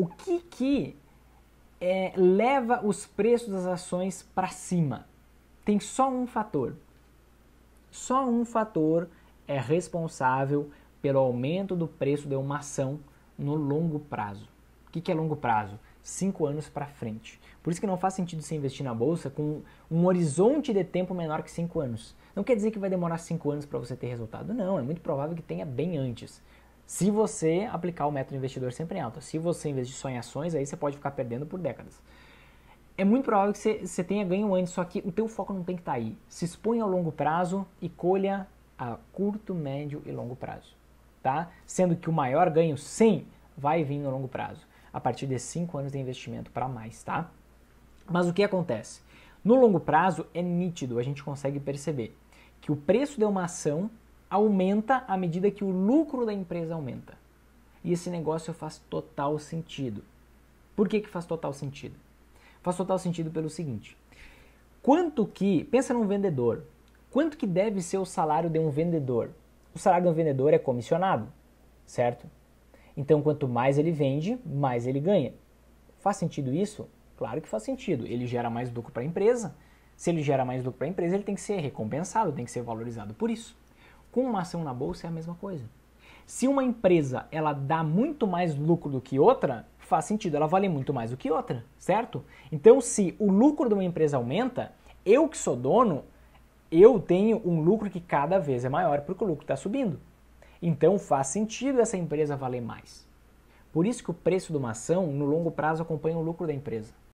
o que, que é, leva os preços das ações para cima? Tem só um fator. Só um fator é responsável pelo aumento do preço de uma ação no longo prazo. O que, que é longo prazo? Cinco anos para frente. Por isso que não faz sentido você investir na bolsa com um horizonte de tempo menor que cinco anos. Não quer dizer que vai demorar cinco anos para você ter resultado. Não, é muito provável que tenha bem antes. Se você aplicar o método investidor sempre em alta. Se você investir só em ações, aí você pode ficar perdendo por décadas. É muito provável que você, tenha ganho antes, só que o teu foco não tem que estar tá aí. Se exponha ao longo prazo e colha a curto, médio e longo prazo. Tá? Sendo que o maior ganho, sim, vai vir no longo prazo. A partir de 5 anos de investimento para mais, tá? Mas o que acontece? No longo prazo é nítido, a gente consegue perceber que o preço de uma ação aumenta à medida que o lucro da empresa aumenta. E esse negócio faz total sentido. Por que, que faz total sentido? Faz total sentido pelo seguinte: quanto que, pensa num vendedor, quanto que deve ser o salário de um vendedor? O salário de um vendedor é comissionado, certo? Então, quanto mais ele vende, mais ele ganha. Faz sentido isso? Claro que faz sentido. Ele gera mais lucro para a empresa. Se ele gera mais lucro para a empresa, ele tem que ser recompensado, tem que ser valorizado por isso. Com uma ação na bolsa é a mesma coisa. Se uma empresa ela dá muito mais lucro do que outra, faz sentido, ela vale muito mais do que outra, certo? Então, se o lucro de uma empresa aumenta, eu que sou dono, eu tenho um lucro que cada vez é maior porque o lucro está subindo. Então faz sentido essa empresa valer mais. Por isso que o preço de uma ação no longo prazo acompanha o lucro da empresa.